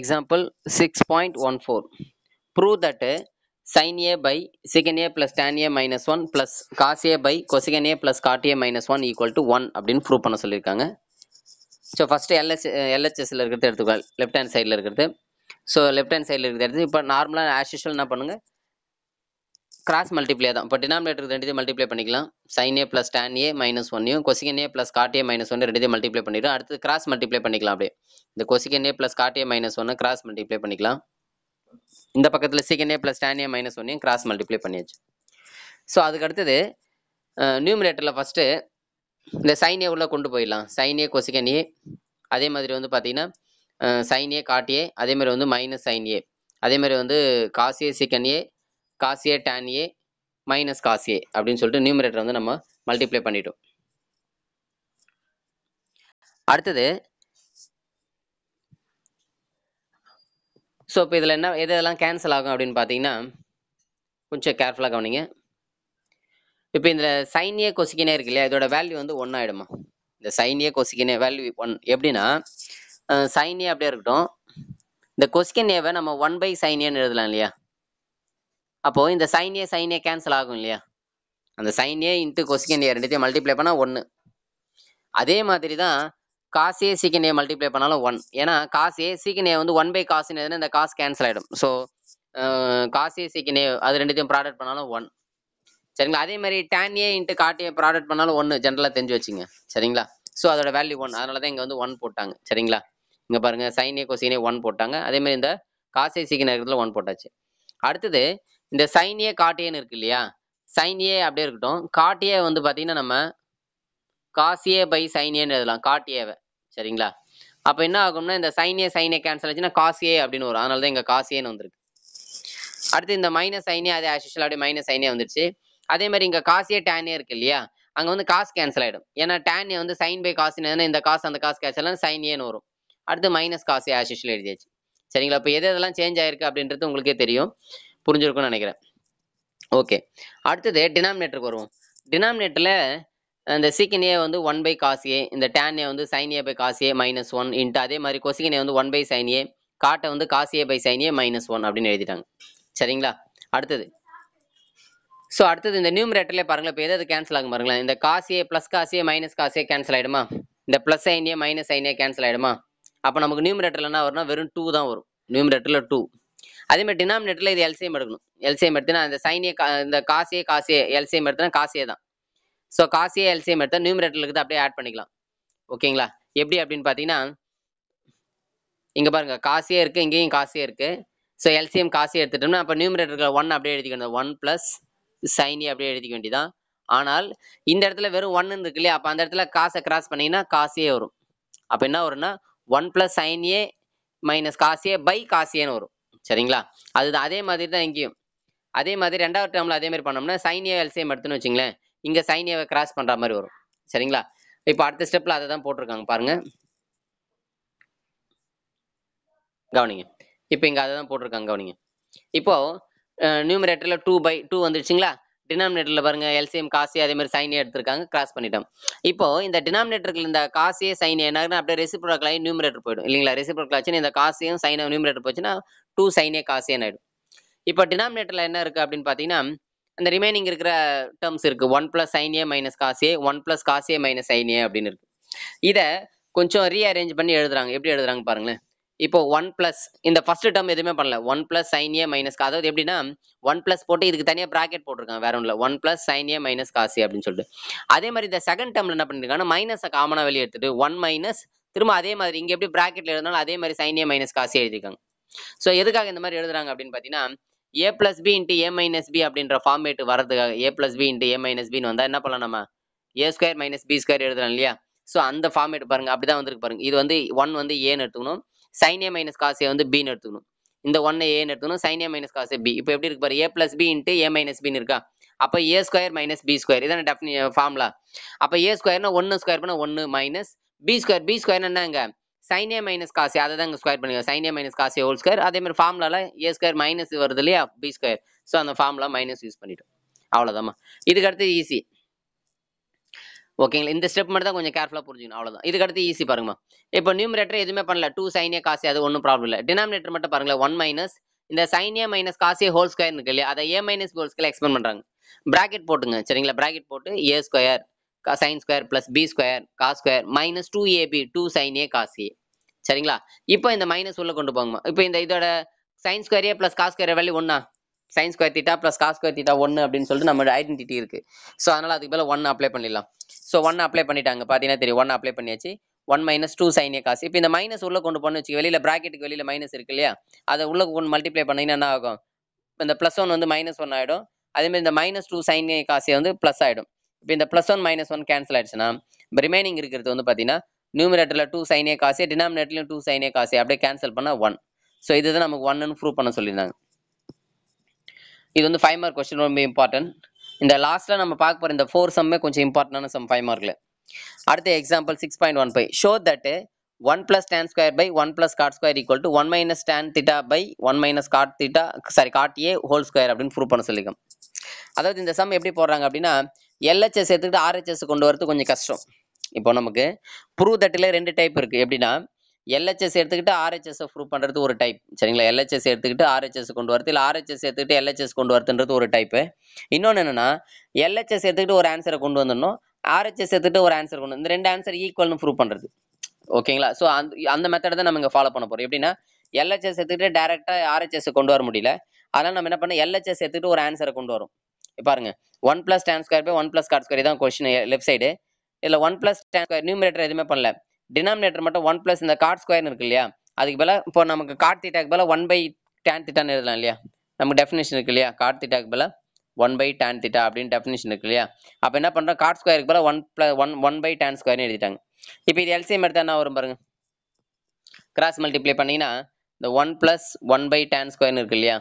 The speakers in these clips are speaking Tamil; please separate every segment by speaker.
Speaker 1: Example 6.14. Prove that sin a by secant a plus tan a minus 1 plus cos a by cosecant a plus cot a minus 1 equal to 1 அப்படின் prove பண்ண சொல்லிருக்காங்க so first எல்எஸ் எல்ஹெச்எஸ்ல இருக்கிறது எடுத்துக்கால் left hand sideல இருக்கிறது so left hand sideல இருக்கிறது இப்பா நார்மலாக as usual நான் பண்ணுங்க கிராஸ் மல்டிப்ளே தான் இப்போ டினாமினேட்டர் ரெண்டுதே மல்டிப்ளை பண்ணிக்கலாம் sine A plus tan A minus ஒன்னையும் cosec A plus cot A minus ஒன்று ரெண்டுதே மல்டிப்ளை பண்ணிடும் அடுத்து கிராஸ் மல்டிப்ளை பண்ணிக்கலாம் அப்படியே இந்த cosec A plus cot A minus ஒன்று கிராஸ் மல்டிப்ளை பண்ணிக்கலாம் இந்த பக்கத்தில் sec A plus tan A minus ஒன்னையும் கிராஸ் மல்டிப்ளை பண்ணியாச்சு ஸோ அதுக்கு அடுத்தது நியூமினேட்டரில் ஃபஸ்ட்டு இந்த சைன் ஏ உள்ள கொண்டு போயிடலாம் சைன் ஏ கொசிகன் ஏ அதே மாதிரி வந்து பார்த்தீங்கன்னா சைன் ஏ காட் ஏ அதே மாதிரி வந்து மைனஸ் சைன் ஏ அதே மாதிரி வந்து காசியே A sec A A tan A minus A அப்படின்னு சொல்லிட்டு நியூமரேட்டர் வந்து நம்ம மல்டிப்ளை பண்ணிட்டோம் அடுத்தது ஸோ இப்போ இதில் என்ன எதெல்லாம் கேன்சல் ஆகும் அப்படின்னு பார்த்தீங்கன்னா கொஞ்சம் கேர்ஃபுல்லாக கவனிங்க இப்போ இந்த சைனியே கொசிக்கினே இருக்கு இல்லையா இதோட வேல்யூ வந்து ஒன் ஆகிடுமா இந்த சைனியே கொசிக்கினே வேல்யூ ஒன் எப்படின்னா சைனியே அப்படியே இருக்கட்டும் இந்த கொஸ்கின் ஏவை நம்ம ஒன் பை சைனியன்னு எழுதலாம் இல்லையா அப்போ இந்த sine A sine A cancel ஆகும் இல்லையா அந்த சைன் ஏ இன்ட்டு கொசிகன் ஏ ரெண்டுத்தையும் மல்டிப்ளை பண்ணால் ஒன்று அதே மாதிரி தான் cos A sec A multiply பண்ணாலும் ஒன் ஏன்னா காஸ் ஏ சீக்கன் ஏ வந்து ஒன் பை காசுன்னு இந்த காசு கேன்சல் ஆகிடும் ஸோ காஸ் ஏ சீக்கன் ஏ அது ரெண்டுத்தையும் ப்ராடக்ட் பண்ணாலும் ஒன் சரிங்களா அதே மாதிரி டேன் ஏ இன்ட்டு காட்டிய ப்ராடக்ட் பண்ணாலும் ஒன்று ஜென்ரலாக தெரிஞ்சு வச்சுங்க சரிங்களா ஸோ அதோட வேல்யூ ஒன் அதனால தான் இங்கே வந்து ஒன் போட்டாங்க சரிங்களா இங்கே பாருங்கள் சைனே கொசிகனே ஒன் போட்டாங்க அதே மாதிரி இந்த காசே சீக்கிரம் இருக்கிறதுல ஒன் போட்டாச்சு அடுத்தது இந்த சைனியே காட்டியன்னு இருக்கு இல்லையா சைன் ஏ அப்படியே இருக்கட்டும் காட்டியே வந்து பார்த்தீங்கன்னா நம்ம காசியே பை சைனியேன்னு எழுதலாம் காட்டியவை சரிங்களா அப்போ என்ன ஆகும்னா இந்த சைனியே ஏ கேன்சல் ஆச்சுன்னா காசியே அப்படின்னு வரும் அதனால தான் இங்கே காசியேன்னு வந்திருக்கு அடுத்து இந்த மைனஸ் சைனே அதே ஆஷிஷில் அப்படியே மைனஸ் சைனே வந்துருச்சு அதே மாதிரி இங்க காசியே டேனே இருக்கு இல்லையா அங்கே வந்து காசு கேன்சல் ஆகிடும் ஏன்னா டேன் வந்து சைன் பை காசுன்னு இந்த காசு அந்த காசு கேன்சல் சைனியேன்னு வரும் அடுத்து மைனஸ் காசு ஆஷிஷில் எழுதியாச்சு சரிங்களா இப்ப எது எதெல்லாம் சேஞ்ச் ஆயிருக்கு அப்படின்றது உங்களுக்கே தெரியும் புரிஞ்சிருக்கும்னு நினைக்கிறேன் ஓகே அடுத்தது டினாமினேட்டருக்கு வருவோம் டினாமினேட்டரில் இந்த ஏ வந்து ஒன் பை காசியே இந்த ஏ வந்து சைனியே பை காசியே மைனஸ் ஒன் இன்ட்டு அதே மாதிரி கொசிக்கினே வந்து ஒன் பை சைனியே காட்டை வந்து காசியே பை சைனியே மைனஸ் ஒன் அப்படின்னு எழுதிட்டாங்க சரிங்களா அடுத்தது ஸோ அடுத்தது இந்த நியூமரேட்டர்லேயே பாருங்களேன் இப்போ எதாவது கேன்சல் ஆகும் பாருங்களேன் இந்த காசியே ப்ளஸ் காசியே மைனஸ் காசியே கேன்சல் ஆகிடுமா இந்த ப்ளஸ் சைனியே மைனஸ் சைனியே கேன்சல் ஆகிடுமா அப்போ நமக்கு நியூமரேட்டர்ல என்ன வரும்னா வெறும் டூ தான் வரும் நியூமரேட்டரில் டூ அதே மாதிரி டினாமினேட்ல இது எல்சிஎம் எடுக்கணும் எல்சிஎம் எடுத்துனா அந்த சைனிய இந்த காசே காசே எல்சிஎம் எடுத்தனா காசே தான் ஸோ காசே எல்சிஎம் எடுத்தா நியூமரேட்டர்ல இருக்குது அப்படியே ஆட் பண்ணிக்கலாம் ஓகேங்களா எப்படி அப்படின்னு பார்த்தீங்கன்னா இங்கே பாருங்க காசியே இருக்கு இங்கேயும் காசியே இருக்கு ஸோ எல்சிஎம் காசியே எடுத்துட்டோம்னா அப்போ நியூமரேட்டருக்கு ஒன் அப்படியே எழுதிக்க வேண்டியது ஒன் ப்ளஸ் சைனி அப்படியே எழுதிக்க வேண்டியதான் ஆனால் இந்த இடத்துல வெறும் ஒன்னு இருக்கு இல்லையா அப்போ அந்த இடத்துல காசை கிராஸ் பண்ணீங்கன்னா காசியே வரும் அப்போ என்ன வரும்னா one plus sine A minus காசியே பை காசியேன்னு வரும் சரிங்களா அதுதான் அதே மாதிரி தான் இங்கேயும் அதே மாதிரி ரெண்டாவது டேர்ம்ல அதே மாதிரி பண்ணோம்னா சைனியா எல்சிஎம் எடுத்துன்னு வச்சுங்களேன் இங்கே சைனியாவை கிராஸ் பண்ணுற மாதிரி வரும் சரிங்களா இப்போ அடுத்த ஸ்டெப்பில் அதை தான் போட்டிருக்காங்க பாருங்க கவனிங்க இப்போ இங்கே அதை தான் போட்டிருக்காங்க கவனிங்க இப்போ நியூமரேட்டரில் டூ பை டூ வந்துருச்சுங்களா டினாமினேட்டரில் பாருங்க எல்சிஎம் காசி அதே மாதிரி சைனே எடுத்திருக்காங்க கிராஸ் பண்ணிட்டோம் இப்போ இந்த டினாமினேட்டருக்கு இந்த காசியே சைனே என்ன அப்படியே ரெசிப்ரோக்கலாகி நியூமரேட்டர் போயிடும் இல்லைங்களா ரெசிப்ரோக்கலாச்சுன்னா இந்த காசியும் சைனா நியூமரேட்டர் போச்சுன்னா டூ சைனே காசேன்னு ஆயிடும் இப்போ டினாமினேட்டர்ல என்ன இருக்கு அப்படின்னு பாத்தீங்கன்னா அந்த ரிமைனிங் இருக்கிற டேர்ம்ஸ் இருக்கு one plus sine A minus காசே ஒன் பிளஸ் காசியே மைனஸ் சைன் ஏ அப்படின்னு இருக்கு இதை கொஞ்சம் ரீ அரேஞ்ச் பண்ணி எழுதுறாங்க எப்படி எழுதுறாங்க பாருங்களேன் இப்போ ஒன் பிளஸ் இந்த ஃபர்ஸ்ட் டேர்ம் எதுவுமே பண்ணல one plus sine A minus அதாவது எப்படின்னா ஒன் பிளஸ் போட்டு இதுக்கு தனியாக ப்ராக்கெட் போட்டிருக்காங்க வேற ஒன்றும் one plus sine A minus காசி அப்படின்னு சொல்லிட்டு அதே மாதிரி இந்த செகண்ட் டேர்ம்ல என்ன பண்ணிருக்காங்கன்னா மைனஸை காமனாக வெளியே எடுத்துட்டு ஒன் மைனஸ் திரும்ப அதே மாதிரி இங்கே எப்படி ப்ராக்கெட்ல எழுதினாலும் அதே மாதிரி சைன் ஏ மைனஸ் காசி எழுதிருக்காங்க ஸோ எதுக்காக இந்த மாதிரி எழுதுறாங்க அப்படின்னு பார்த்தீங்கன்னா A plus B into A minus B அப்படின்ற ஃபார்மேட் வரதுக்காக A plus B into A minus பின்னு வந்தால் என்ன பண்ணலாம் நம்ம A square minus B square எழுதுறோம் இல்லையா ஸோ அந்த ஃபார்மேட் பாருங்க அப்படிதான் தான் வந்துருக்கு பாருங்க இது வந்து ஒன் வந்து ஏன்னு எடுத்துக்கணும் சைன் ஏ மைனஸ் காசே வந்து பின்னு எடுத்துக்கணும் இந்த ஒன்னை ஏன்னு எடுத்துக்கணும் சைன் ஏ மைனஸ் காசே பி இப்போ எப்படி இருக்கு பாரு A plus B into A minus பின்னு இருக்கா அப்போ A square minus B square இதான டெஃபினி ஃபார்ம்லா அப்போ ஏ ஸ்கொயர்னா ஒன்று ஸ்கொயர் பண்ணால் ஒன்று minus B square B square என்னங்க ஏ மைனஸ் காசி அதை தான் ஸ்கொயர் பண்ணிக்கோ ஏ மைனஸ் காசி ஹோல் ஸ்கொயர் அதே மாதிரி ஃபார்முலால ஏ ஸ்கொயர் மைனஸ் வருது இல்லையா பி ஸ்கொயர் ஸோ அந்த ஃபார்முலா மைனஸ் யூஸ் பண்ணிட்டோம் அவ்வளோதாம்மா இதுக்கு அடுத்து ஈஸி ஓகேங்களா இந்த ஸ்டெப் மட்டும் தான் கொஞ்சம் கேர்ஃபுல்லாக புரிஞ்சுக்கணும் அவ்வளோதான் இதுக்கு அடுத்து ஈஸி பாருங்கம்மா இப்போ நியூமரேட்டர் எதுவுமே பண்ணல டூ ஏ காசி அது ஒன்றும் ப்ராப்ளம் இல்லை டினாமினேட்டர் மட்டும் பாருங்களேன் ஒன் மைனஸ் இந்த ஏ மைனஸ் காசி ஹோல் ஸ்கொயர் இருக்கு இல்லையா அதை A minus whole square explain பண்ணுறாங்க ப்ராக்கெட் போட்டுங்க சரிங்களா ப்ராக்கெட் போட்டு A square sine square plus B square cos square minus two AB two sine A cos A சரிங்களா இப்போ இந்த மைனஸ் உள்ள கொண்டு போங்கம்மா இப்போ இந்த இதோட sine square A plus cos square value ஒன்னா sine square theta plus cos square theta ஒன்று அப்படின்னு சொல்லிட்டு நம்மளோட ஐடென்டிட்டி இருக்கு ஸோ அதனால அதுக்கு மேலே ஒன் அப்ளை பண்ணிடலாம் ஸோ ஒன் அப்ளை பண்ணிட்டாங்க பார்த்தீங்கன்னா தெரியும் ஒன் அப்ளை பண்ணியாச்சு one minus two sine A cos இப்போ இந்த மைனஸ் உள்ள கொண்டு போன வச்சுக்க வெளியில் ப்ராக்கெட்டுக்கு வெளியில் மைனஸ் இருக்கு இல்லையா அதை உள்ள கொண்டு மல்டிப்ளை பண்ணிங்கன்னா என்ன ஆகும் இந்த பிளஸ் ஒன் வந்து மைனஸ் ஒன் ஆகிடும் அதேமாதிரி இந்த மைனஸ் டூ சைன் ஏ காசு வந்து ப்ளஸ் ஆகிடும் இப்போ இந்த plus one minus one cancel ஆயிடுச்சுன்னா ரிமைனிங் இருக்கிறது வந்து பார்த்தீங்கன்னா நியூமினேட்டரில் டூ சைனே காசு டினாமினேட்டர்லையும் டூ சைனே காசு அப்படியே கேன்சல் பண்ணால் ஒன் ஸோ இது தான் நமக்கு ஒன்னு ப்ரூவ் பண்ண சொல்லியிருந்தாங்க இது வந்து ஃபைவ் மார்க் கொஸ்டின் ரொம்ப இம்பார்ட்டன்ட் இந்த லாஸ்ட்டில் நம்ம பார்க்க போகிற இந்த ஃபோர் சம்மே கொஞ்சம் இம்பார்ட்டன்டான சம் ஃபைவ் மார்க்கில் அடுத்த example six point one five show that one plus tan square by one plus cot square equal to one minus tan theta by one minus cot theta sorry cot A whole square அப்படின்னு ப்ரூவ் பண்ண சொல்லியிருக்கோம் அதாவது இந்த சம் எப்படி போடுறாங்க அப்படின்னா எல்ஹெச்எஸ் எடுத்துக்கிட்டு ஆர்ஹெச்எஸ் கொண்டு வரது கொஞ்சம் கஷ்டம் இப்போ நமக்கு ப்ரூவ் தட்டில் ரெண்டு டைப் இருக்குது எப்படின்னா எல்ஹெச்எஸ் எடுத்துக்கிட்டு ஆர்ஹெச்எஸ் ப்ரூவ் பண்ணுறது ஒரு டைப் சரிங்களா எல்ஹெச்எஸ் எடுத்துக்கிட்டு ஆர்ஹெச்எஸ் கொண்டு வரது இல்லை ஆர்ஹெச்எஸ் எடுத்துக்கிட்டு எல்ஹெச்எஸ் கொண்டு வரதுன்றது ஒரு டைப்பு இன்னொன்று என்னென்னா எல்ஹெச்எஸ் எடுத்துக்கிட்டு ஒரு ஆன்சரை கொண்டு வந்துடணும் ஆர்ஹெச்எஸ் எடுத்துகிட்டு ஒரு ஆன்சர் கொண்டு வந்து ரெண்டு ஆன்சர் ஈக்குவல்னு ப்ரூவ் பண்ணுறது ஓகேங்களா ஸோ அந்த அந்த மெத்தடை தான் நம்ம இங்கே ஃபாலோ பண்ண போகிறோம் எப்படின்னா எல்ஹெச்எஸ் எடுத்துக்கிட்டு டேரெக்டாக ஆர்ஹெச்எஸ் கொண்டு வர முடியல அதனால் நம்ம என்ன பண்ணோம் எல்ஹெச்எஸ் எடுத்துக்கிட்டு ஒரு ஆன்சரை கொண்டு வரும் பாருங்க one plus tan square by one plus cot square தான் கொஸ்டின் லெஃப்ட் சைடு இல்லை one plus tan square numerator எதுவுமே பண்ணல டினாமினேட்டர் மட்டும் ஒன் பிளஸ் இந்த கார்ட் ஸ்கொயர்னு இருக்கு இல்லையா அதுக்கு பல இப்போ நமக்கு கார்ட் தீட்டாக்கு பதிலாக ஒன் பை டேன் தீட்டான்னு எழுதலாம் இல்லையா நமக்கு டெஃபினேஷன் இருக்கு இல்லையா கார்ட் தீட்டாக்கு பதிலாக ஒன் பை டேன் தீட்டா அப்படின்னு டெஃபினேஷன் இருக்கு இல்லையா அப்போ என்ன பண்ணுறோம் கார்ட் ஸ்கொயருக்கு பல one plus one one by tan ஸ்கொயர்னு எழுதிட்டாங்க இப்போ இது எல்சிஎம் எடுத்தால் என்ன வரும் பாருங்க கிராஸ் மல்டிப்ளை பண்ணீங்கன்னா இந்த one plus one by tan ஸ்கொயர்னு இருக்கு இல்லையா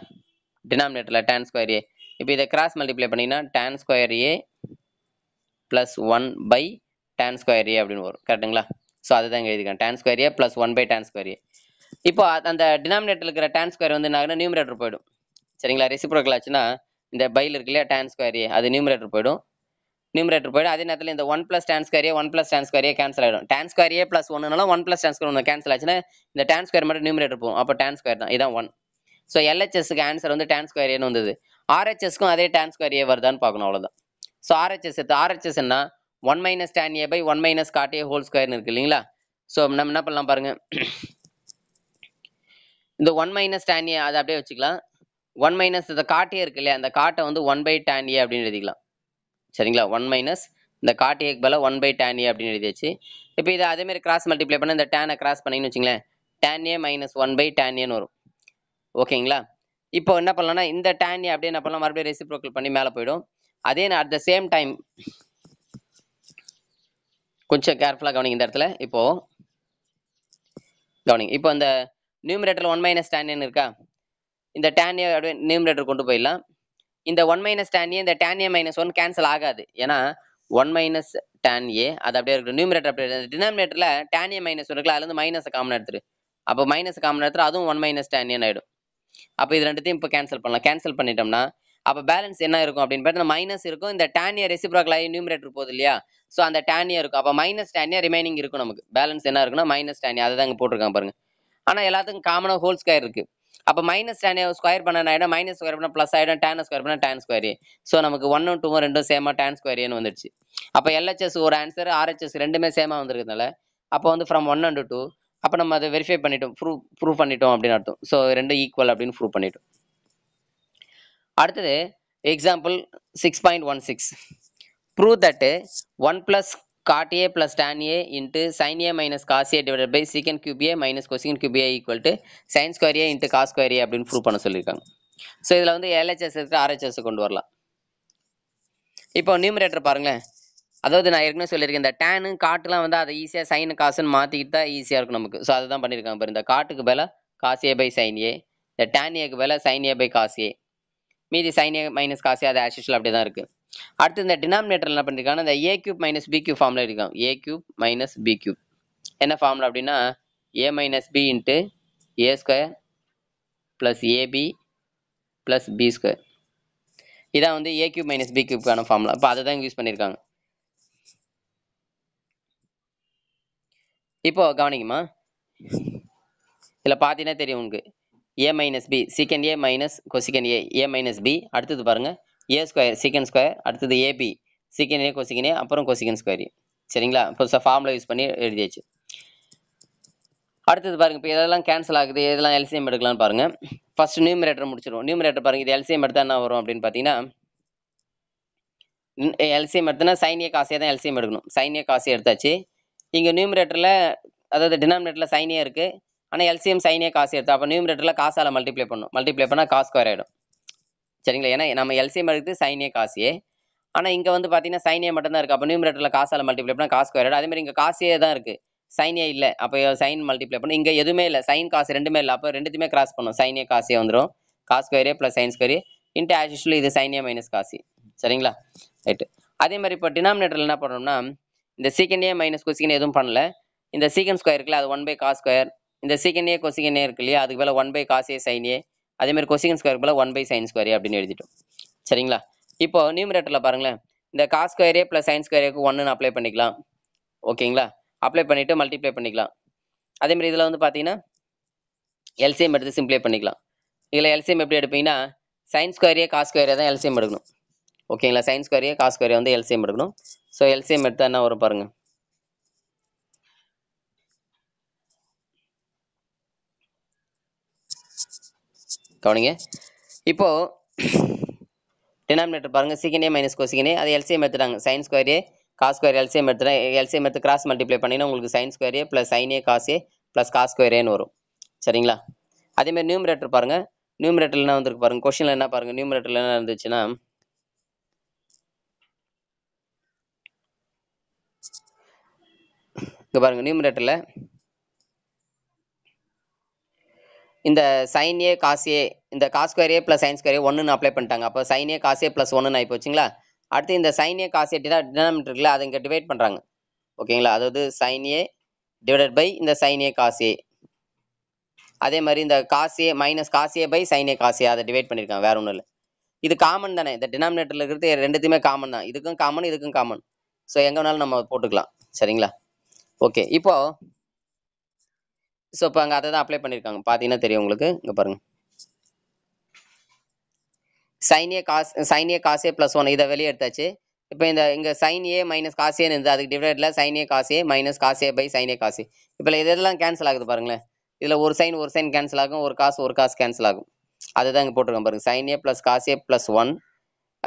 Speaker 1: டினாமினேட்டரில் டேன் ஸ்கொயர் இப்போ இதை கிராஸ் மல்டிப்ளை பண்ணிங்கன்னா tan square A plus one by tan square A அப்படின்னு வரும் கரெக்டுங்களா ஸோ தான் எழுதிக்கணும் tan square A plus one by tan square A இப்போ அந்த டினாமினேட்டர் இருக்கிற டேன் ஸ்கொயர் வந்து என்ன நியூமரேட்டர் போயிடும் சரிங்களா ரெசிப்ரோக்கல் ஆச்சுன்னா இந்த பையில் இருக்கு இல்லையா டேன் ஸ்கொயர் ஏ அது நியூமரேட்டர் போயிடும் நியூமரேட்டர் போய்டும் அதே நேரத்தில் இந்த one plus tan A one plus tan A cancel ஆகிடும் டேன் ஏ ப்ளஸ் ஒன்றுனாலும் ஒன் ப்ளஸ் டேன் ஸ்கொயர் ஒன்று கேன்சல் ஆச்சுன்னா இந்த டேன் ஸ்கொயர் மட்டும் நியூமரேட்டர் போகும் அப்போ டேன் ஸ்கொயர் தான் இதான் ஒன் ஸோ எல்ஹெச்எஸ்க்கு ஆன்சர் வந்து டேன் ஏன்னு வந்தது ஆர்ஹெச்எஸ்க்கும் அதே டேன் ஸ்கொயர் ஏ வருதான்னு பார்க்கணும் அவ்வளோதான் ஸோ ஆர்ஹெச்எஸ் எடுத்து ஆர்ஹெச்எஸ் என்ன one minus tan A by one minus cot A whole ஸ்கொயர்னு இருக்கு இல்லைங்களா ஸோ நம்ம என்ன பண்ணலாம் பாருங்க இந்த ஒன் மைனஸ் டேன் ஏ அதை அப்படியே வச்சுக்கலாம் ஒன் மைனஸ் இந்த காட்டே இருக்கு இல்லையா அந்த காட்டை வந்து ஒன் பை டேன் ஏ அப்படின்னு எழுதிக்கலாம் சரிங்களா ஒன் மைனஸ் இந்த காட்டு ஏக்கு பல ஒன் பை டேன் ஏ அப்படின்னு எழுதியாச்சு இப்போ இதை அதேமாதிரி கிராஸ் மல்டிப்ளை பண்ண இந்த டேனை கிராஸ் பண்ணிங்கன்னு வச்சுங்களேன் tan A minus one by tan ஏன்னு வரும் ஓகேங்களா இப்போ என்ன பண்ணலாம்னா இந்த டேன் அப்படியே என்ன பண்ணலாம் மறுபடியும் ரெசிப்ரோக்கல் பண்ணி மேலே போயிடும் அதே அட் த சேம் டைம் கொஞ்சம் கேர்ஃபுல்லாக கவனிங்க இந்த இடத்துல இப்போ கவனிங்க இப்போ இந்த நியூமரேட்டர் ஒன் மைனஸ் டேன்னு இருக்கா இந்த டேனியை அப்படியே நியூமரேட்டர் கொண்டு போயிடலாம் இந்த ஒன் மைனஸ் டேன் இந்த tan A minus one cancel ஆகாது ஏன்னா ஒன் மைனஸ் டேன் ஏ அது அப்படியே இருக்கு நியூமரேட்டர் அப்படியே டினாமினேட்டர்ல டேன் ஏ மைனஸ் ஒன் இருக்குல்ல இருந்து மைனஸ் காமன் எடுத்துரு அப்போ மைனஸ் காமன் எடுத்துரு அதுவும் ஒன் மைனஸ் டேன் ஏன்னு ஆகிடும் அப்போ இது ரெண்டுத்தையும் இப்போ கேன்சல் பண்ணலாம் கேன்சல் பண்ணிட்டோம்னா அப்போ பேலன்ஸ் என்ன இருக்கும் அப்படின்னு மைனஸ் இருக்கும் இந்த டேனியா ரெசிப்ராக்கல் ஆகி நியூமரேட்டர் போகுது இல்லையா ஸோ அந்த டேனியா இருக்கும் அப்போ மைனஸ் டேனியா ரிமைனிங் இருக்கும் நமக்கு பேலன்ஸ் என்ன இருக்குன்னா மைனஸ் டேனியா அதை தான் இங்கே போட்டிருக்காங்க பாருங்க ஆனால் எல்லாத்துக்கும் காமனாக ஹோல் ஸ்கொயர் இருக்கு அப்போ மைனஸ் டேனியா ஸ்கொயர் பண்ண ஆயிடும் மைனஸ் ஸ்கொயர் பண்ணால் ப்ளஸ் ஆகிடும் டேன் ஸ்கொயர் பண்ணால் டேன் ஸ்கொயர் ஸோ நமக்கு ஒன்னும் டூவும் ரெண்டும் சேமாக டேன் ஸ்கொயர்னு வந்துடுச்சு அப்போ எல்ஹெச்எஸ் ஒரு ஆன்சர் ஆர்ஹெச்எஸ் ரெண்டுமே சேமாக வந்திருக்கிறதுனால அப்போ வந்து ஃப்ரம் ஒன் அண்ட் டூ அப்போ நம்ம அதை வெரிஃபை பண்ணிட்டோம் ப்ரூவ் ப்ரூவ் பண்ணிட்டோம் அப்படின்னு அர்த்தம் ஸோ ரெண்டும் ஈக்குவல் அப்படின்னு ப்ரூவ் பண்ணிட்டோம் அடுத்தது example six point one six prove that one plus cot A plus tan A into sine A minus cos A divide by sec cube A minus cosec cube A equal to sine square A into cos square A அப்படின்னு ப்ரூவ் பண்ண சொல்லியிருக்காங்க ஸோ இதில் வந்து எல்ஹெச்எஸ் இருக்குது ஆர்ஹெச்எஸ் கொண்டு வரலாம் இப்போ நியூமரேட்டர் பாருங்களேன் அதாவது நான் ஏற்கனவே சொல்லியிருக்கேன் இந்த டேனு காட்டுலாம் வந்து அதை ஈஸியாக சைனு காசுன்னு மாற்றிக்கிட்டு தான் ஈஸியாக இருக்கும் நமக்கு ஸோ அதை தான் பண்ணியிருக்காங்க பாரு இந்த காட்டுக்கு பேல காசியே பை சைன் ஏ இந்த டேன் ஏக்கு பேல சைன் பை காசியே மீதி சைனியே மைனஸ் காசியே அது ஆஷிஷில் அப்படி தான் இருக்குது அடுத்து இந்த டினாமினேட்டர் என்ன பண்ணியிருக்காங்க இந்த A cube minus B cube ஃபார்மில் இருக்காங்க A cube minus B cube என்ன ஃபார்ம்ல அப்படின்னா A minus B into A square plus AB plus B square இதான் வந்து ஏ கியூப் மைனஸ் பி கியூப்கான ஃபார்முலா இப்போ அதை தான் யூஸ் பண்ணியிருக்காங்க இப்போ கவனிக்குமா இதில் பார்த்தீங்கன்னா தெரியும் உங்களுக்கு A minus B secant A minus cosec A A minus B அடுத்தது பாருங்கள் ஏ ஸ்கொயர் சீக்கன் ஸ்கொயர் அடுத்தது ஏபி சீக்கன் ஏ கொசிக்கன் ஏ அப்புறம் கொசிக்கன் ஸ்கொயர் சரிங்களா புதுசாக ஃபார்ம்ல யூஸ் பண்ணி எழுதியாச்சு அடுத்தது பாருங்கள் இப்போ இதெல்லாம் கேன்சல் ஆகுது இதெல்லாம் எல்சிஎம் எடுக்கலாம்னு பாருங்க ஃபர்ஸ்ட் நியூமரேட்டர் முடிச்சிடும் நியூமரேட்டர் பாருங்கள் இது எல்சிஎம் எடுத்தா என்ன வரும் அப்படின்னு பார்த்தீங்கன்னா எல்சிஎம் எடுத்தோன்னா ஏ காசியாக தான் எல்சிஎம் எடுக்கணும் ஏ காசி எடுத்தாச்சு இங்கே நியூமரேட்டரில் அதாவது டினாமினேட்டரில் சைனே இருக்குது ஆனால் எல்சிஎம் சைனே காசு எடுத்தோம் அப்போ நியூமரேட்டரில் காசால் மல்டிப்ளை பண்ணும் மல்டிப்ளை பண்ணால் காசு ஸ்கொயர் ஆகிடும் சரிங்களா ஏன்னா நம்ம எல்சிஎம் எடுத்து சைனே காசியே ஆனால் இங்கே வந்து பார்த்தீங்கன்னா சைனே மட்டும்தான் இருக்குது அப்போ நியூமரேட்டரில் காசால் மல்டிப்ளை பண்ணால் காசு ஸ்கொயர் ஆகிடும் அதேமாதிரி இங்கே காசே தான் இருக்குது சைனே இல்லை அப்போ சைன் மல்டிப்ளை பண்ணும் இங்கே எதுவுமே இல்லை சைன் காசு ரெண்டுமே இல்லை அப்போ ரெண்டுத்துமே கிராஸ் பண்ணும் சைனே காசே வந்துடும் காசு ஸ்கொயரே ப்ளஸ் சைன் ஸ்கொயரே இன்ட்டு ஆஸ் இது சைனியா மைனஸ் காசி சரிங்களா ரைட்டு அதே மாதிரி இப்போ டினாமினேட்டரில் என்ன பண்ணுறோம்னா இந்த சீக்கண்ட் ஏ மைனஸ் கொசிகன் எதுவும் பண்ணல இந்த சீக்கன் ஸ்கொயர் இருக்குல்ல அது ஒன் பை காஸ் ஸ்கொயர் இந்த சீக்கன் ஏ கொசிக்கன் ஏ இருக்கு இல்லையா அதுக்கு மேலே one by cos A sine A அதேமாதிரி கொசிகன் ஸ்கொயர் போல ஒன் பை சைன் ஸ்கொயர் அப்படின்னு எழுதிட்டோம் சரிங்களா இப்போ நியூமரேட்டரில் பாருங்களேன் இந்த cos square A plus sine square ஏக்கு ஒன்றுன்னு அப்ளை பண்ணிக்கலாம் ஓகேங்களா அப்ளை பண்ணிவிட்டு மல்டிப்ளை பண்ணிக்கலாம் அதேமாதிரி இதில் வந்து பார்த்தீங்கன்னா எல்சிஎம் எடுத்து சிம்ப்ளை பண்ணிக்கலாம் இதில் எல்சிஎம் எப்படி எடுப்பீங்கன்னா சைன் ஸ்கொயரே காஸ் ஸ்கொயரே தான் எல்சிஎம் எடுக்கணும் ஓகேங்களா சைன் ஸ்கொயரையும் காசு ஸ்கொயரையும் வந்து எல்சிஎம் எடுக்கணும் ஸோ எல்சிஎம் எடுத்தால் என்ன வரும் பாருங்கள் கவனிங்க இப்போ டினாமினேட்டர் பாருங்கள் சிகனே மைனஸ் கோசிகனே அது எல்சிஎம் எடுத்துட்டாங்க சைன் ஸ்கொயரே காஸ் ஸ்கொயர் எல்சிஎம் எடுத்துட்டேன் எல்சிஎம் எடுத்து கிராஸ் மல்டிப்ளை பண்ணினா உங்களுக்கு சைன் ஸ்கொயரே ப்ளஸ் சைனே காசே ப்ளஸ் காஸ் ஸ்கொயரேன்னு வரும் சரிங்களா அதேமாதிரி நியூமரேட்டர் பாருங்கள் நியூமரேட்டரில் என்ன வந்துருக்கு பாருங்கள் கொஷினில் என்ன பாருங்கள் நியூமரேட்டரில் என்ன இருந்துச்சுன்னா இங்க பாருங்க நியூமரேட்டர்ல இந்த சைன் ஏ காசு ஏ இந்த cos square A plus sine square A ஒன்றுன்னு அப்ளை பண்ணிட்டாங்க அப்போ sign A cos A plus ஒன்றுன்னு ஆகி போச்சுங்களா அடுத்து இந்த சைன் ஏ காசு ஏ டினாமிட்டருக்குல அதை இங்கே டிவைட் பண்ணுறாங்க ஓகேங்களா அதாவது சைன் ஏ டிவைடட் பை இந்த சைன் ஏ காசு ஏ அதே மாதிரி இந்த காசு ஏ மைனஸ் காசு ஏ பை சைன் ஏ காசு ஏ அதை டிவைட் பண்ணியிருக்காங்க வேற ஒன்றும் இல்லை இது காமன் தானே இந்த டினாமினேட்டர்ல இருக்கிறது ரெண்டுத்தையுமே காமன் தான் இதுக்கும் காமன் இதுக்கும் காமன் ஸோ எங்கே வேணாலும் நம்ம போட்டுக்கலாம் சரிங்களா ஓகே இப்போ ஸோ இப்போ அங்கே அதை தான் அப்ளை பண்ணியிருக்காங்க பார்த்தீங்கன்னா தெரியும் உங்களுக்கு இங்கே பாருங்க sine A cos sine A காசே ப்ளஸ் ஒன் இதை வெளியே எடுத்தாச்சு இப்போ இந்த இங்கே சைன் ஏ மைனஸ் காசேன்னு இருந்தது அதுக்கு டிவைடில் சைன் ஏ காசே மைனஸ் காசே பை சைன் ஏ காசே இப்போ இதெல்லாம் கேன்சல் ஆகுது பாருங்களேன் இதில் ஒரு சைன் ஒரு சைன் கேன்சல் ஆகும் ஒரு காசு ஒரு காசு கேன்சல் ஆகும் அதை தான் இங்கே போட்டிருக்கோம் பாருங்க சைன் ஏ ப்ளஸ் காசே ப்ளஸ் ஒன்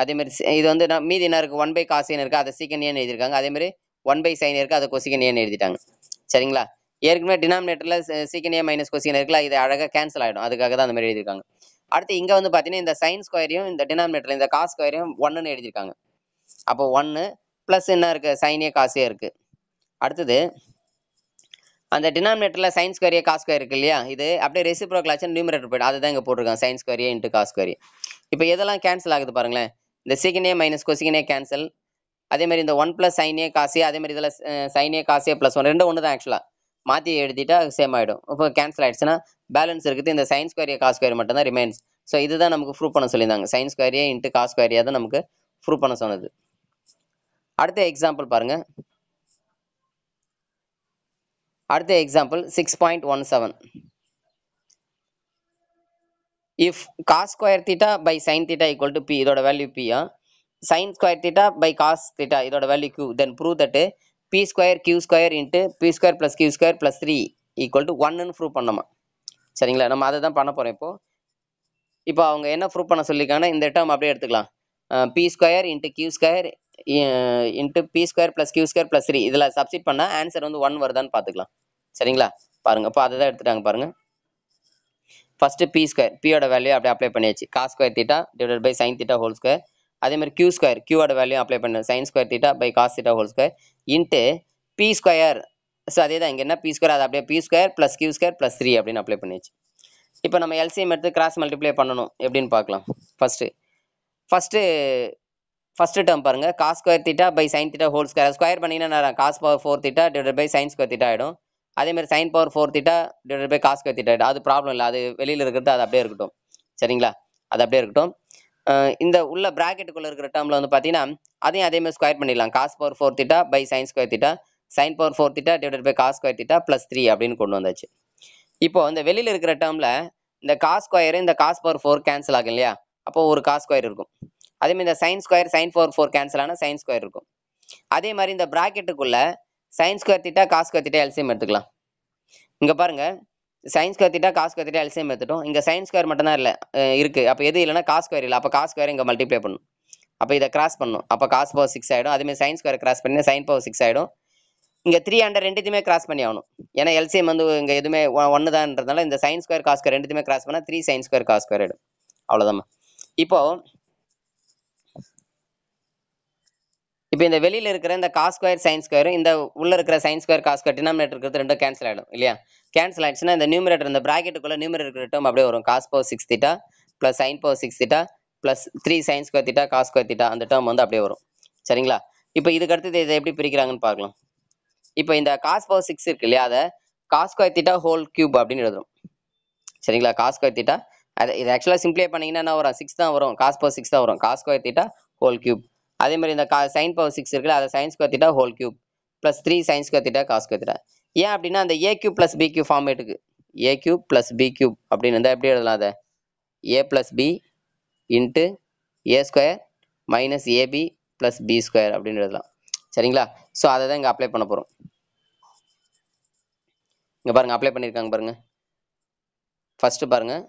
Speaker 1: அதேமாரி இது வந்து மீதி என்ன இருக்குது ஒன் பை காசேன்னு இருக்குது அதை சீக்கன் ஏன்னு எழுதியிருக்காங்க அதேமாதிரி ஒன் பை சைன் இருக்குது அதை கொசிகன் ஏன்னு எழுதிட்டாங்க சரிங்களா ஏற்கனவே டினாமினேட்டர்ல சீக்கன் ஏ மைனஸ் கொசிகன் இருக்குல்ல இது அழகாக கேன்சல் ஆகிடும் அதுக்காக தான் அந்த மாதிரி எழுதியிருக்காங்க அடுத்து இங்கே வந்து பார்த்தீங்கன்னா இந்த சைன் ஸ்கொயரையும் இந்த டினாமினேட்டரில் இந்த காஸ் ஸ்கொயரையும் ஒன்றுன்னு எழுதியிருக்காங்க அப்போ ஒன்று ப்ளஸ் என்ன இருக்குது சைனே காசே இருக்குது அடுத்தது அந்த டினாமினேட்டர்ல சைன் ஸ்கொயரியே காஸ் ஸ்கொயர் இருக்கு இல்லையா இது அப்படியே ரெசிப்ரோக்கலாச்சும் நியூமரேட்டர் போய்டும் அதுதான் இங்க போட்டிருக்காங்க சைன் ஸ்கொயரியே இன்ட்டு காஸ் ஸ்கொயரியே இப்போ எதெல்லாம் கேன்சல் ஆகுது பாருங்களேன் இந்த சீக்கினே மைனஸ் கொசிக்கினே கேன்சல் அதே மாதிரி இந்த ஒன் ப்ளஸ் சைனே காசே அதே மாதிரி இதில் சைனே காசே ப்ளஸ் ஒன் ரெண்டும் ஒன்று தான் ஆக்சுவலாக மாற்றி அது சேம் ஆகிடும் இப்போ கேன்சல் ஆகிடுச்சுன்னா பேலன்ஸ் இருக்குது இந்த சைன் ஸ்கொயரியா காஸ் ஸ்கொயர் மட்டும் தான் ரிமைன்ஸ் ஸோ இதுதான் நமக்கு ப்ரூவ் பண்ண சொல்லியிருந்தாங்க சைன் ஸ்கொயரியா இன்ட்டு காசு ஸ்கொயரியா தான் நமக்கு ப்ரூவ் பண்ண சொன்னது அடுத்த எக்ஸாம்பிள் பாருங்கள் அடுத்த example six point one seven if cos square theta by sine theta equal to B இதோட வேல்யூ பியா sine square theta by cos theta இதோட value Q then prove that B square Q square into B square plus Q square plus three equal to 1 prove பண்ணோமா சரிங்களா நம்ம அதை தான் பண்ண போகிறோம் இப்போ இப்போ அவங்க என்ன ப்ரூவ் பண்ண சொல்லியிருக்காங்கன்னா இந்த டேர்ம் அப்படியே எடுத்துக்கலாம் B square into Q square into B square plus Q square plus three இதில் சப்ஸ்டிட் பண்ணால் ஆன்சர் வந்து ஒன் வருதான்னு பார்த்துக்கலாம் சரிங்களா பாருங்கள் அப்போ அதை தான் எடுத்துட்டாங்க பாருங்கள் ஃபஸ்ட்டு பி ஸ்கொயர் பியோட வேல்யூ அப்படியே அப்ளை பண்ணியாச்சு cos square theta divide by sine theta whole square அதே மாதிரி கியூ ஸ்கொயர் கியூவோட வேல்யூ அப்ளை பண்ணுறது sine square theta by cos theta whole square into B square so அதே தான் இங்கே என்ன பி ஸ்கொயர் அது அப்படியே B square plus Q square plus three அப்படின்னு அப்ளை பண்ணிச்சு இப்போ நம்ம எல்சிஎம் எடுத்து கிராஸ் மல்டிப்ளை பண்ணணும் எப்படின்னு பார்க்கலாம் ஃபஸ்ட்டு ஃபஸ்ட்டு ஃபஸ்ட்டு டேர்ம் பாருங்கள் cos square theta by sine theta whole square square பண்ணிங்கன்னா cos power four theta divide by sine square theta ஆகிடும் அதேமாதிரி sine power four theta divide by cos square theta ஆகிடும் அது ப்ராப்ளம் இல்லை அது வெளியில் இருக்கிறது அது அப்படியே இருக்கட்டும் சரிங்களா அது அப்படியே இருக்கட்டும் இந்த உள்ள ப்ராக்கெட்டுக்குள்ள இருக்கிற டேர்மில் வந்து பார்த்தீங்கன்னா அதையும் அதே மாதிரி ஸ்கொயர் பண்ணிடலாம் cos power four theta by sine square theta sine power four theta divide by cos square theta plus three அப்படின்னு கொண்டு வந்தாச்சு இப்போ இந்த வெளியில் இருக்கிற டேர்மில் இந்த காஸ் ஸ்கொயர் இந்த காஸ் பவர் ஃபோர் கேன்சல் ஆகும் இல்லையா அப்போ ஒரு காஸ் ஸ்கொயர் இருக்கும் அதே மாதிரி இந்த sine square sine power four cancel ஆனால் சைன் ஸ்கொயர் இருக்கும் அதே மாதிரி இந்த ப்ராக்கெட்டுக்குள்ள sine square theta cos square theta LCM எடுத்துக்கலாம் இங்கே பாருங்கள் sines square cos cos LCM எடுத்துட்டோம் இங்கே சயின்ஸ் ஸ்கொயர் மட்டும் தான் இல்லை இருக்குது அப்போ எது இல்லைனா காஸ் ஸ்கொயர் இல்லை அப்போ காஸ் ஸ்கொயர் இங்கே மல்டிப்ளை பண்ணும் அப்போ இதை கிராஸ் பண்ணும் அப்போ காஸ் பவர் சிக்ஸ் ஆகிடும் அதுமாரி சயின்ஸ் ஸ்கொயர் கிராஸ் பண்ணி சைன் பவர் சிக்ஸ் ஆகிடும் இங்கே த்ரீ ஹண்ட்ரட் ரெண்டுத்தையுமே கிராஸ் பண்ணி ஆகணும் ஏன்னா எல்சிஎம் வந்து இங்கே எதுவுமே ஒன்று தான்றதுனால இந்த சயின்ஸ் ஸ்கொயர் காஸ் ஸ்கொயர் ரெண்டுத்தையுமே கிராஸ் பண்ணால் three sine square cos square ஆகிடும் அவ்வளோதாம்மா இப்போது இப்போ இந்த வெளியில் இருக்கிற இந்த காஸ் ஸ்கொயர் சைன்ஸ் ஸ்கொயரும் இந்த உள்ளே இருக்கிற sines square cos square denominator இருக்கிறது ரெண்டும் கேன்சல் ஆகிடும் இல்லையா கேன்சல் ஆயிடுச்சுன்னா இந்த நியூமிரேட்டர் இந்த ப்ராக்கெட்டுக்குள்ளே நியூமினேட் இருக்கிற டேர்ம் அப்படியே வரும் cos power six theta plus sine power six theta plus three sines square theta cos square theta அந்த டேர்ம் வந்து அப்படியே வரும் சரிங்களா இப்போ இதுக்கு அடுத்தது இதை எப்படி பிரிக்கிறாங்கன்னு பார்க்கலாம் இப்போ இந்த காஸ் பவர் சிக்ஸ் இருக்கு இல்லையா அதை cos square theta whole cube அப்படின்னு எழுதுறோம் சரிங்களா காஸ் ஸ்கொயர் தீட்டா அது இது ஆக்சுவலாக சிம்பிளே பண்ணிங்கன்னா என்ன வரும் சிக்ஸ் தான் வரும் காஸ் பவர் சிக்ஸ் தான் வரும் cos square theta whole cube அதே மாதிரி இந்த கா சைன் பவர் சிக்ஸ் இருக்குல்ல அதை சைன்ஸ் கத்திட்டா whole cube plus three sines கத்திட்டா காசு காஸ் ஏன் அப்படின்னா அந்த A cube plus B cube ஃபார்மேட்டுக்கு A cube plus B cube அப்படின்னு இருந்தால் எப்படி எழுதலாம் அதை A plus B into A square minus AB plus B square அப்படின்னு எழுதலாம் சரிங்களா ஸோ அதை தான் இங்கே அப்ளை பண்ண போகிறோம் இங்கே பாருங்கள் அப்ளை பண்ணியிருக்காங்க பாருங்கள் ஃபஸ்ட்டு பாருங்கள்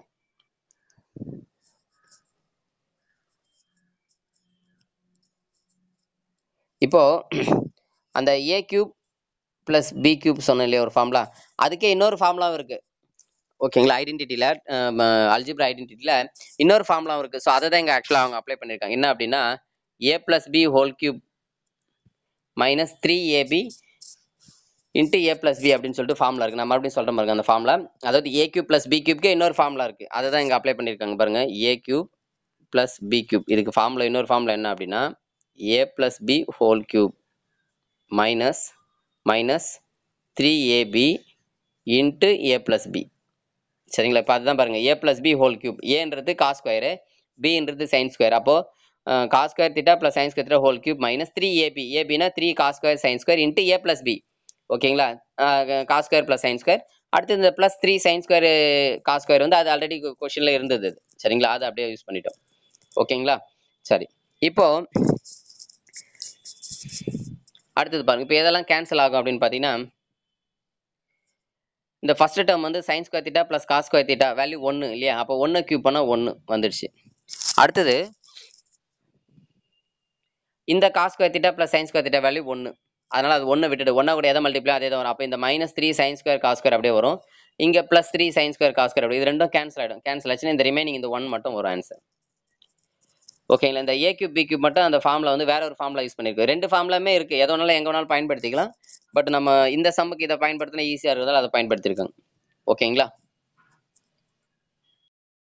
Speaker 1: இப்போது அந்த A cube plus B cube சொன்னேன் இல்லையா ஒரு ஃபார்ம்லா அதுக்கே இன்னொரு ஃபார்ம்லாவும் இருக்குது ஓகேங்களா ஐடென்டிட்டியில் அல்ஜிப்ரா ஐடென்டிட்டியில் இன்னொரு ஃபார்ம்லாம் இருக்குது ஸோ அதை தான் இங்கே ஆக்சுவலாக அவங்க அப்ளை பண்ணியிருக்காங்க என்ன அப்படின்னா A plus B whole cube minus three AB into A plus B அப்படின்னு சொல்லிட்டு ஃபார்ம்ல இருக்குது நான் மறுபடியும் சொல்ற பாருங்க அந்த ஃபார்ம்ல அதாவது ஏ கியூப் ப்ளஸ் பி கியூப்கே இன்னொரு ஃபார்ம்ல இருக்குது அதை தான் இங்கே அப்ளை பண்ணியிருக்காங்க பாருங்கள் A cube plus B cube இதுக்கு ஃபார்ம்ல இன்னொரு ஃபார்ம்ல என்ன அப்படின்னா A plus B whole cube minus minus three AB into A plus B சரிங்களா இப்போ அதுதான் பாருங்கள் A plus B whole cube ஏன்றது கா ஸ்கொயரு பின்றது சைன் ஸ்கொயர் அப்போது cos square theta plus sine square whole cube minus three AB ஏபினா three cos square sine square into A plus B ஓகேங்களா cos square plus sine square அடுத்து இந்த plus three sine square cos square வந்து அது ஆல்ரெடி கொஷினில் இருந்தது சரிங்களா அதை அப்படியே யூஸ் பண்ணிட்டோம் ஓகேங்களா சரி இப்போது அடுத்தது பாருங்க இப்போ எதெல்லாம் கேன்சல் ஆகும் அப்படின்னு பார்த்தீங்கன்னா இந்த ஃபஸ்ட் டேர்ம் வந்து சயின்ஸ் குவாத்திட்டா ப்ளஸ் காசு குவாத்திட்டா வேல்யூ ஒன்று இல்லையா அப்போ ஒன்று கியூப் பண்ணால் ஒன்று வந்துடுச்சு அடுத்தது இந்த காசு குவாத்திட்டா ப்ளஸ் சயின்ஸ் குவாத்திட்டா வேல்யூ ஒன்று அதனால் அது ஒன்று விட்டுட்டு ஒன்றா கூட எதை மல்டிப்ளை அதே தான் வரும் அப்போ இந்த minus three sines square cos square அப்படியே வரும் இங்கே plus three sines square cos square அப்படி இது ரெண்டும் கேன்சல் ஆகிடும் கேன்சல் ஆச்சுன்னா இந்த ரிமைனிங் இந்த ஒன் மட்டும் வரும் ஆன்சர் ஓகேங்களா இந்த ஏ கியூப் பி கியூப் மட்டும் அந்த ஃபார்ம்ல வந்து வேற ஒரு ஃபார்ம்ல யூஸ் பண்ணிருக்கோம் ரெண்டு ஃபார்ம்லாமே இருக்கு எதோ வேணாலும் எங்க வேணாலும் பயன்படுத்திக்கலாம் பட் நம்ம இந்த சம்முக்கு இதை பயன்படுத்தினா ஈஸியா இருக்கிறதால அதை பயன்படுத்திருக்கோம் ஓகேங்களா